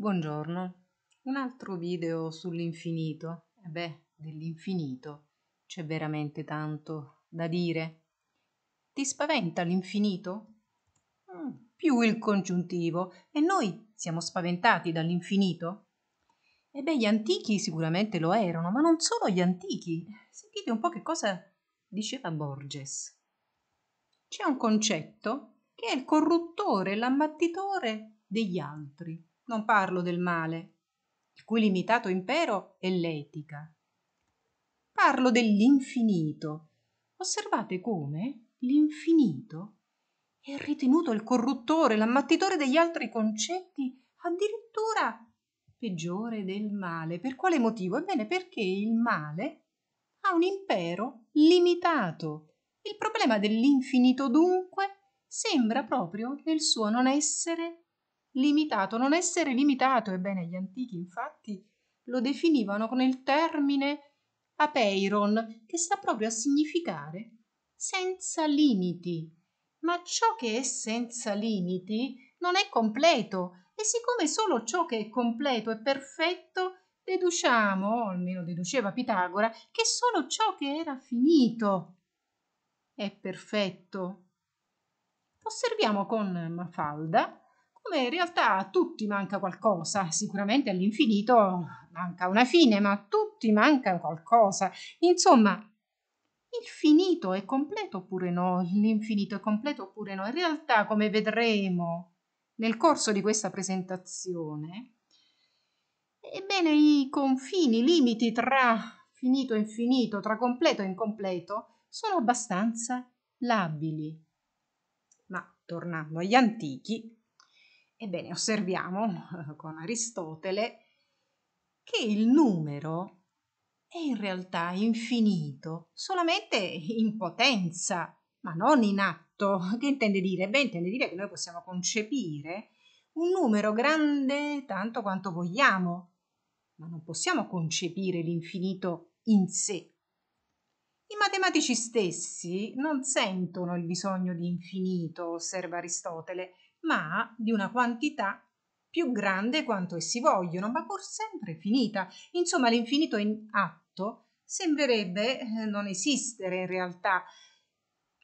Buongiorno, un altro video sull'infinito. E eh beh, dell'infinito c'è veramente tanto da dire. Ti spaventa l'infinito? Mm, più il congiuntivo. E noi siamo spaventati dall'infinito? E beh, gli antichi sicuramente lo erano, ma non solo gli antichi. Sentite un po' che cosa diceva Borges. C'è un concetto che è il corruttore, l'ammattitore degli altri non parlo del male, il cui limitato impero è l'etica. Parlo dell'infinito. Osservate come l'infinito è ritenuto il corruttore, l'ammattitore degli altri concetti, addirittura peggiore del male. Per quale motivo? Ebbene perché il male ha un impero limitato. Il problema dell'infinito dunque sembra proprio nel suo non essere limitato, non essere limitato, ebbene gli antichi infatti lo definivano con il termine apeiron, che sta proprio a significare senza limiti. Ma ciò che è senza limiti non è completo e siccome solo ciò che è completo è perfetto, deduciamo, o almeno deduceva Pitagora, che solo ciò che era finito è perfetto. Osserviamo con Mafalda come in realtà a tutti manca qualcosa, sicuramente all'infinito manca una fine, ma a tutti manca qualcosa. Insomma, il finito è completo oppure no? L'infinito è completo oppure no? In realtà, come vedremo nel corso di questa presentazione, ebbene i confini, i limiti tra finito e infinito, tra completo e incompleto, sono abbastanza labili. Ma tornando agli antichi, Ebbene, osserviamo con Aristotele che il numero è in realtà infinito, solamente in potenza, ma non in atto. Che intende dire? Beh, intende dire che noi possiamo concepire un numero grande tanto quanto vogliamo, ma non possiamo concepire l'infinito in sé. I matematici stessi non sentono il bisogno di infinito, osserva Aristotele, ma di una quantità più grande quanto essi vogliono, ma pur sempre finita. Insomma, l'infinito in atto sembrerebbe eh, non esistere in realtà.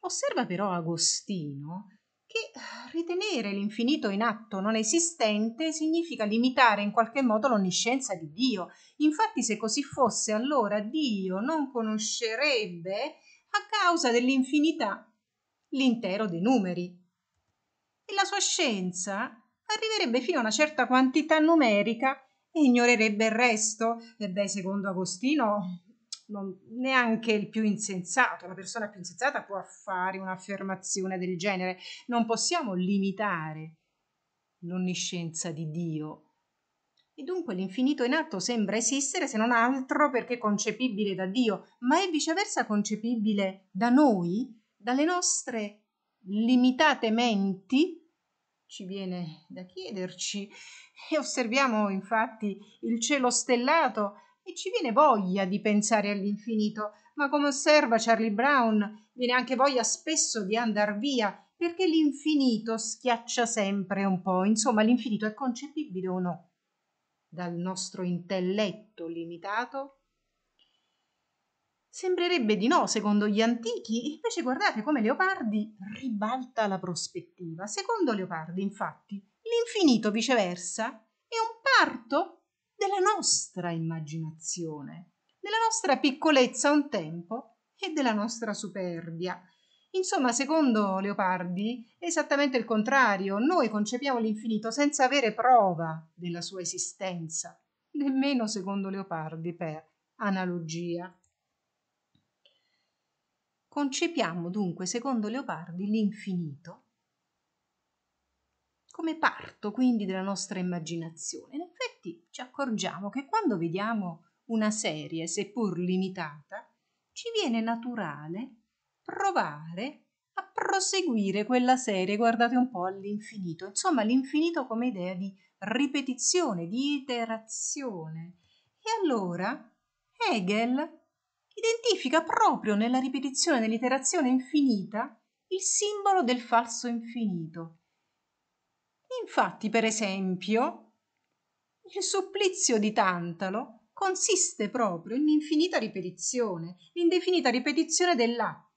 Osserva però Agostino che ritenere l'infinito in atto non esistente significa limitare in qualche modo l'onniscienza di Dio. Infatti, se così fosse, allora Dio non conoscerebbe a causa dell'infinità l'intero dei numeri e la sua scienza arriverebbe fino a una certa quantità numerica e ignorerebbe il resto. E beh, secondo Agostino, non, neanche il più insensato, la persona più insensata può fare un'affermazione del genere. Non possiamo limitare l'onniscienza di Dio. E dunque l'infinito in atto sembra esistere se non altro perché concepibile da Dio, ma è viceversa concepibile da noi, dalle nostre limitate menti ci viene da chiederci e osserviamo infatti il cielo stellato e ci viene voglia di pensare all'infinito, ma come osserva Charlie Brown, viene anche voglia spesso di andar via perché l'infinito schiaccia sempre un po', insomma l'infinito è concepibile o no? Dal nostro intelletto limitato Sembrerebbe di no, secondo gli antichi, invece guardate come Leopardi ribalta la prospettiva. Secondo Leopardi, infatti, l'infinito viceversa è un parto della nostra immaginazione, della nostra piccolezza un tempo e della nostra superbia. Insomma, secondo Leopardi è esattamente il contrario, noi concepiamo l'infinito senza avere prova della sua esistenza, nemmeno secondo Leopardi per analogia. Concepiamo dunque, secondo Leopardi, l'infinito come parto quindi della nostra immaginazione. In effetti ci accorgiamo che quando vediamo una serie, seppur limitata, ci viene naturale provare a proseguire quella serie, guardate un po' all'infinito. Insomma, l'infinito come idea di ripetizione, di iterazione. E allora Hegel identifica proprio nella ripetizione dell'iterazione infinita il simbolo del falso infinito. Infatti, per esempio, il supplizio di Tantalo consiste proprio in infinita ripetizione, l'indefinita ripetizione dell'atto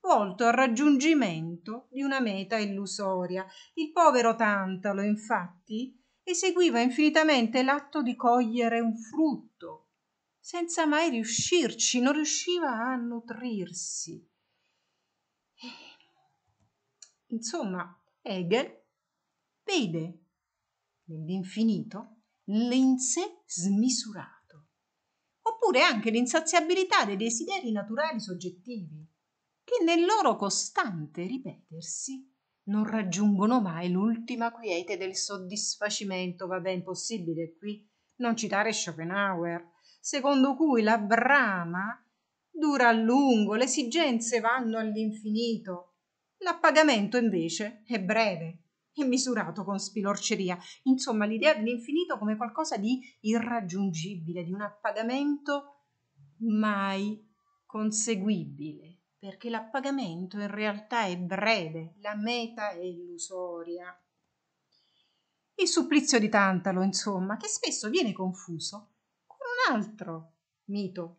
volto al raggiungimento di una meta illusoria. Il povero Tantalo, infatti, eseguiva infinitamente l'atto di cogliere un frutto, senza mai riuscirci, non riusciva a nutrirsi. Eh, insomma, Hegel vede nell'infinito l'in smisurato, oppure anche l'insaziabilità dei desideri naturali soggettivi, che nel loro costante ripetersi non raggiungono mai l'ultima quiete del soddisfacimento. Vabbè, impossibile qui non citare Schopenhauer secondo cui la brama dura a lungo, le esigenze vanno all'infinito. L'appagamento invece è breve e misurato con spilorceria. Insomma, l'idea dell'infinito come qualcosa di irraggiungibile, di un appagamento mai conseguibile, perché l'appagamento in realtà è breve, la meta è illusoria. Il supplizio di Tantalo, insomma, che spesso viene confuso altro mito,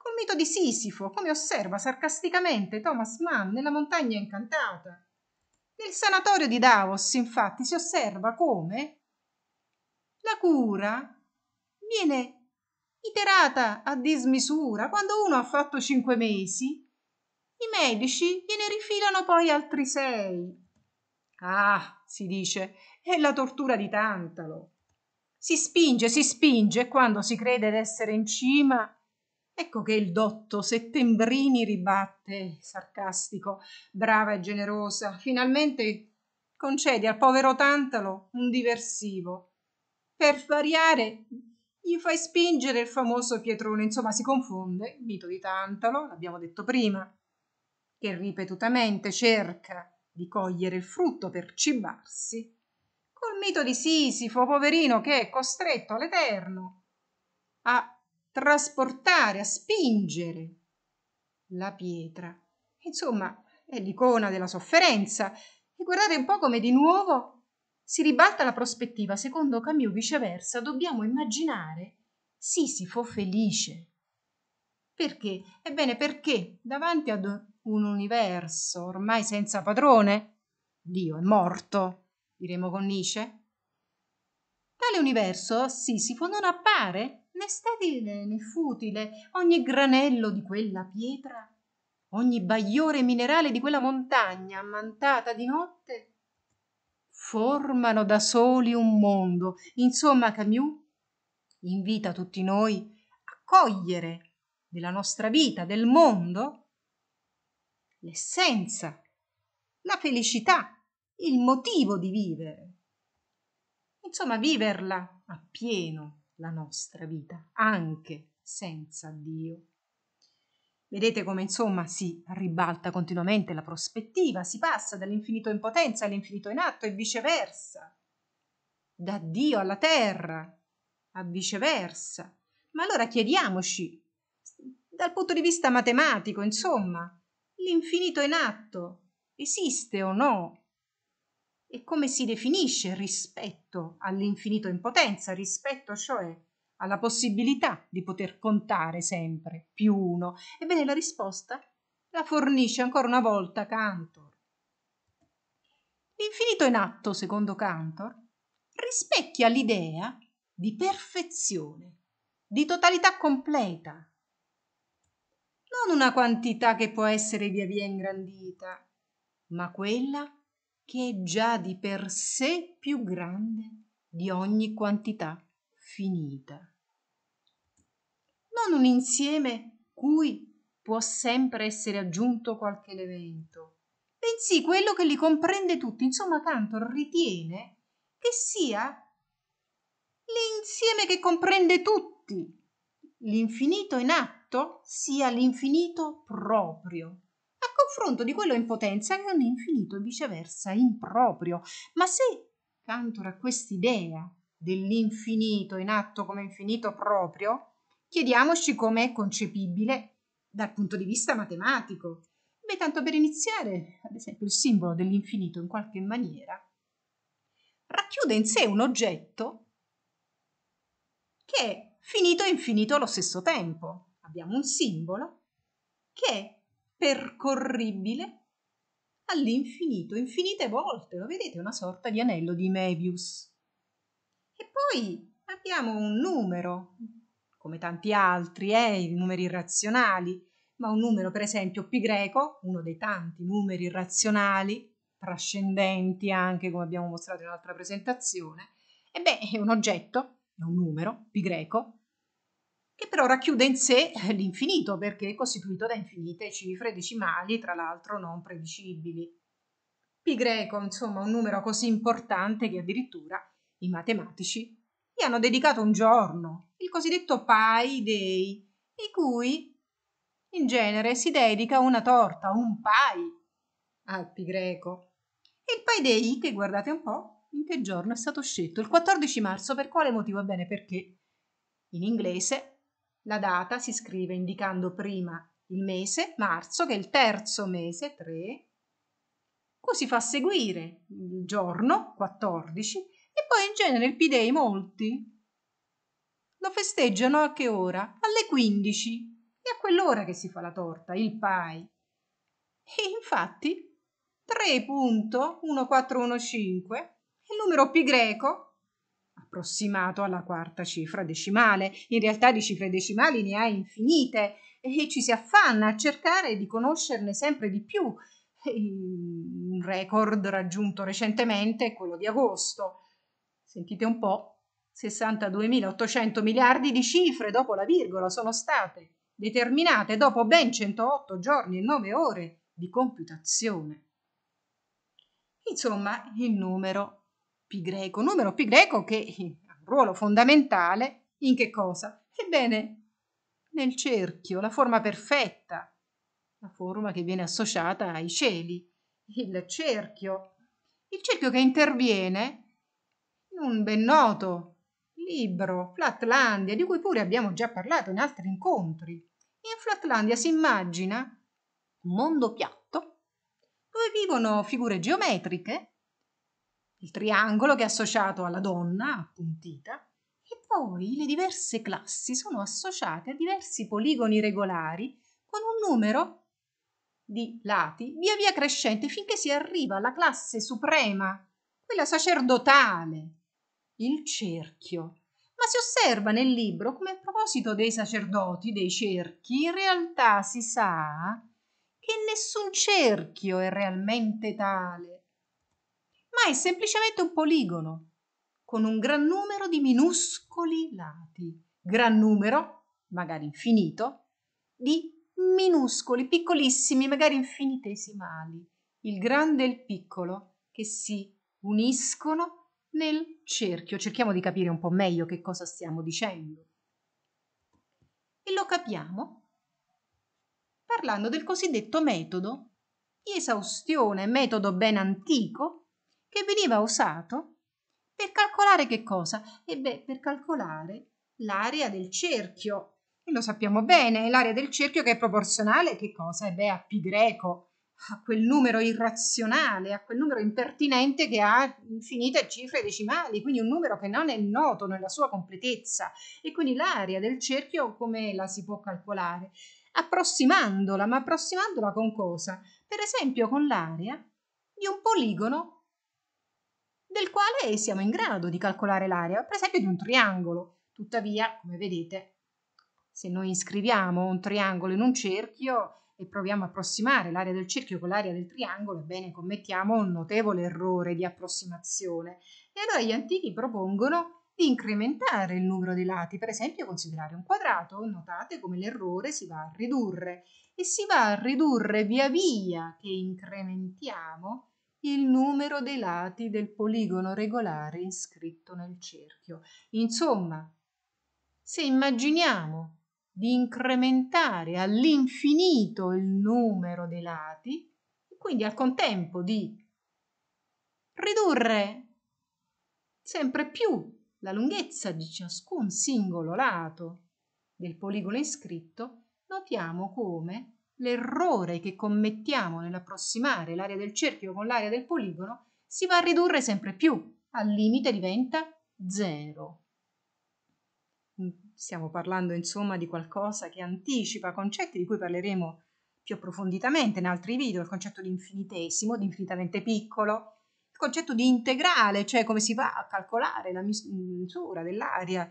Col mito di Sisifo, come osserva sarcasticamente Thomas Mann nella Montagna Incantata. Nel sanatorio di Davos, infatti, si osserva come la cura viene iterata a dismisura quando uno ha fatto cinque mesi. I medici gliene rifilano poi altri sei. Ah, si dice, è la tortura di Tantalo. Si spinge, si spinge e quando si crede d'essere in cima Ecco che il dotto Settembrini ribatte, sarcastico, brava e generosa, finalmente concede al povero Tantalo un diversivo. Per variare gli fai spingere il famoso Pietrone, insomma si confonde il mito di Tantalo, l'abbiamo detto prima, che ripetutamente cerca di cogliere il frutto per cibarsi col mito di Sisifo, poverino che è costretto all'Eterno a trasportare, a spingere la pietra. Insomma, è l'icona della sofferenza. E guardate un po' come di nuovo si ribalta la prospettiva. Secondo Camus, viceversa, dobbiamo immaginare Sisifo felice. Perché? Ebbene, perché davanti ad un universo ormai senza padrone, Dio è morto diremo con Nietzsche? Tale universo Sisifo non appare né statile né futile, ogni granello di quella pietra, ogni bagliore minerale di quella montagna ammantata di notte, formano da soli un mondo. Insomma, Camus invita tutti noi a cogliere della nostra vita, del mondo, l'essenza, la felicità il motivo di vivere. Insomma, viverla appieno la nostra vita, anche senza Dio. Vedete come insomma si ribalta continuamente la prospettiva, si passa dall'infinito in potenza all'infinito in atto e viceversa, da Dio alla terra a viceversa. Ma allora chiediamoci, dal punto di vista matematico, insomma, l'infinito in atto esiste o no? e come si definisce rispetto all'infinito in potenza, rispetto cioè alla possibilità di poter contare sempre più uno? Ebbene, la risposta la fornisce ancora una volta Cantor. L'infinito in atto, secondo Cantor, rispecchia l'idea di perfezione, di totalità completa, non una quantità che può essere via via ingrandita, ma quella che che è già di per sé più grande di ogni quantità finita. Non un insieme cui può sempre essere aggiunto qualche elemento, bensì quello che li comprende tutti. Insomma, Cantor ritiene che sia l'insieme che comprende tutti. L'infinito in atto sia l'infinito proprio, confronto di quello in potenza che è un infinito e viceversa improprio. Ma se cantor a quest'idea dell'infinito in atto come infinito proprio, chiediamoci come è concepibile dal punto di vista matematico. Beh, tanto per iniziare, ad esempio, il simbolo dell'infinito in qualche maniera racchiude in sé un oggetto che è finito e infinito allo stesso tempo. Abbiamo un simbolo che è percorribile all'infinito, infinite volte, lo vedete, una sorta di anello di Mebius. E poi abbiamo un numero, come tanti altri, eh, i numeri irrazionali, ma un numero per esempio pi greco, uno dei tanti numeri irrazionali, trascendenti anche come abbiamo mostrato in un'altra presentazione, e beh, è un oggetto, è un numero, pi greco, che però racchiude in sé eh, l'infinito perché è costituito da infinite cifre decimali, tra l'altro non predicibili. Pi greco, insomma, un numero così importante che addirittura i matematici gli hanno dedicato un giorno, il cosiddetto Pi Day, di cui in genere si dedica una torta, un Pi al pi greco. E il Pi Day, che guardate un po', in che giorno è stato scelto? Il 14 marzo, per quale motivo? Bene, perché in inglese la data si scrive indicando prima il mese, marzo, che è il terzo mese, 3. Così fa seguire il giorno, 14, e poi in genere il P-Day molti lo festeggiano a che ora? Alle 15. E a quell'ora che si fa la torta, il pie. E infatti 3.1415 è il numero pi greco approssimato alla quarta cifra decimale. In realtà di cifre decimali ne ha infinite e ci si affanna a cercare di conoscerne sempre di più. Un record raggiunto recentemente è quello di agosto. Sentite un po', 62.800 miliardi di cifre dopo la virgola sono state determinate dopo ben 108 giorni e 9 ore di computazione. Insomma, il numero Pi greco, numero Pi greco che eh, ha un ruolo fondamentale in che cosa? Ebbene, nel cerchio, la forma perfetta, la forma che viene associata ai cieli, il cerchio, il cerchio che interviene in un ben noto libro, Flatlandia, di cui pure abbiamo già parlato in altri incontri. In Flatlandia si immagina un mondo piatto dove vivono figure geometriche il triangolo che è associato alla donna appuntita e poi le diverse classi sono associate a diversi poligoni regolari con un numero di lati via via crescente finché si arriva alla classe suprema, quella sacerdotale, il cerchio. Ma si osserva nel libro come a proposito dei sacerdoti, dei cerchi, in realtà si sa che nessun cerchio è realmente tale ma è semplicemente un poligono con un gran numero di minuscoli lati, gran numero, magari infinito, di minuscoli, piccolissimi, magari infinitesimali, il grande e il piccolo che si uniscono nel cerchio. Cerchiamo di capire un po' meglio che cosa stiamo dicendo. E lo capiamo parlando del cosiddetto metodo di esaustione, metodo ben antico che veniva usato per calcolare che cosa? E eh beh, per calcolare l'area del cerchio. E lo sappiamo bene, l'area del cerchio che è proporzionale che cosa? E eh beh, a pi greco, a quel numero irrazionale, a quel numero impertinente che ha infinite cifre decimali, quindi un numero che non è noto nella sua completezza. E quindi l'area del cerchio come la si può calcolare? Approssimandola, ma approssimandola con cosa? Per esempio con l'area di un poligono del quale siamo in grado di calcolare l'area, per esempio di un triangolo. Tuttavia, come vedete, se noi iscriviamo un triangolo in un cerchio e proviamo a approssimare l'area del cerchio con l'area del triangolo, ebbene commettiamo un notevole errore di approssimazione. E allora gli antichi propongono di incrementare il numero dei lati, per esempio considerare un quadrato, notate come l'errore si va a ridurre e si va a ridurre via via che incrementiamo il numero dei lati del poligono regolare iscritto nel cerchio. Insomma, se immaginiamo di incrementare all'infinito il numero dei lati, e quindi al contempo di ridurre sempre più la lunghezza di ciascun singolo lato del poligono iscritto, notiamo come l'errore che commettiamo nell'approssimare l'area del cerchio con l'area del poligono si va a ridurre sempre più, al limite diventa zero. Mm, stiamo parlando insomma di qualcosa che anticipa concetti di cui parleremo più approfonditamente in altri video, il concetto di infinitesimo, di infinitamente piccolo, il concetto di integrale, cioè come si va a calcolare la mm, misura dell'area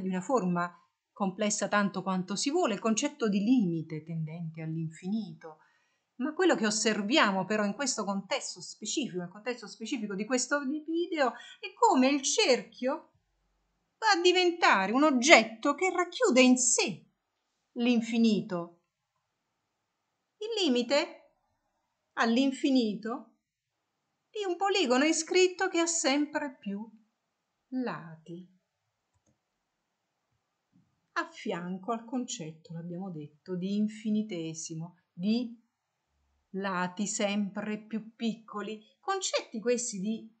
di una forma complessa tanto quanto si vuole, il concetto di limite tendente all'infinito. Ma quello che osserviamo però in questo contesto specifico, nel contesto specifico di questo video, è come il cerchio va a diventare un oggetto che racchiude in sé l'infinito. Il limite all'infinito di un poligono iscritto che ha sempre più lati a fianco al concetto, l'abbiamo detto, di infinitesimo, di lati sempre più piccoli, concetti questi di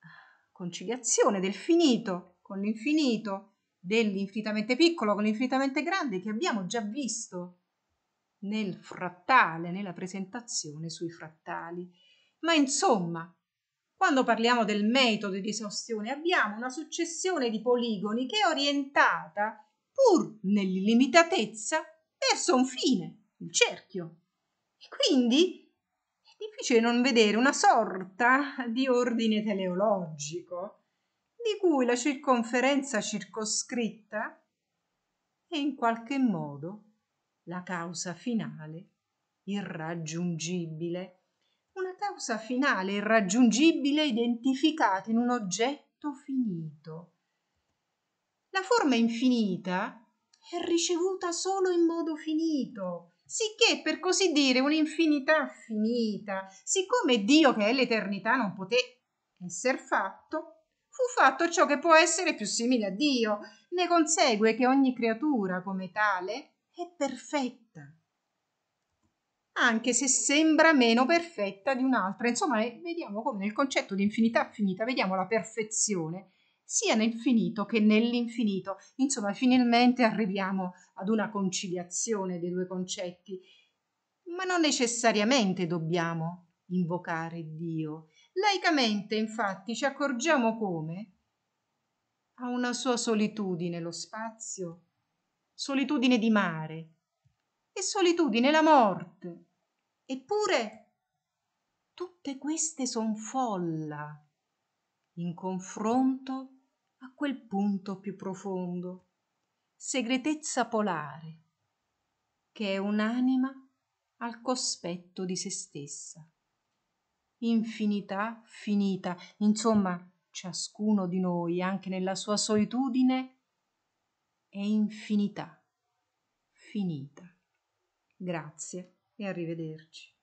ah, conciliazione del finito con l'infinito, dell'infinitamente piccolo con l'infinitamente grande che abbiamo già visto nel frattale, nella presentazione sui frattali. Ma insomma, quando parliamo del metodo di esaustione, abbiamo una successione di poligoni che è orientata pur nell'illimitatezza, verso un fine, il cerchio. E quindi è difficile non vedere una sorta di ordine teleologico, di cui la circonferenza circoscritta è in qualche modo la causa finale irraggiungibile. Una causa finale irraggiungibile identificata in un oggetto finito la forma infinita è ricevuta solo in modo finito, sicché per così dire un'infinità finita, siccome Dio che è l'eternità non poté essere fatto, fu fatto ciò che può essere più simile a Dio, ne consegue che ogni creatura come tale è perfetta, anche se sembra meno perfetta di un'altra. Insomma, eh, vediamo come nel concetto di infinità finita, vediamo la perfezione sia nel finito che nell'infinito. Insomma, finalmente arriviamo ad una conciliazione dei due concetti, ma non necessariamente dobbiamo invocare Dio. Laicamente, infatti, ci accorgiamo come ha una sua solitudine lo spazio, solitudine di mare e solitudine la morte. Eppure tutte queste sono folla in confronto a quel punto più profondo segretezza polare che è un'anima al cospetto di se stessa infinità finita insomma ciascuno di noi anche nella sua solitudine è infinità finita grazie e arrivederci